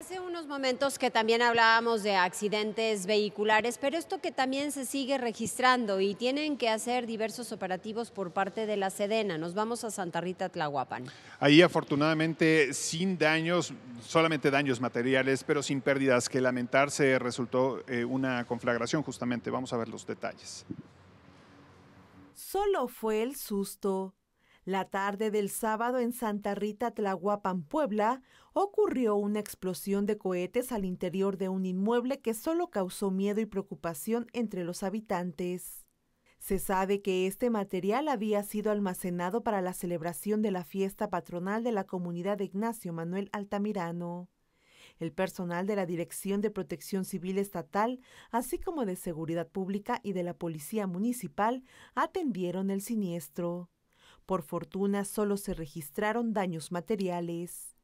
Hace unos momentos que también hablábamos de accidentes vehiculares, pero esto que también se sigue registrando y tienen que hacer diversos operativos por parte de la Sedena. Nos vamos a Santa Rita Tlahuapan. Ahí afortunadamente sin daños, solamente daños materiales, pero sin pérdidas que lamentarse, resultó eh, una conflagración justamente. Vamos a ver los detalles. Solo fue el susto. La tarde del sábado en Santa Rita, Tlahuapan, Puebla, ocurrió una explosión de cohetes al interior de un inmueble que solo causó miedo y preocupación entre los habitantes. Se sabe que este material había sido almacenado para la celebración de la fiesta patronal de la comunidad de Ignacio Manuel Altamirano. El personal de la Dirección de Protección Civil Estatal, así como de Seguridad Pública y de la Policía Municipal, atendieron el siniestro. Por fortuna solo se registraron daños materiales.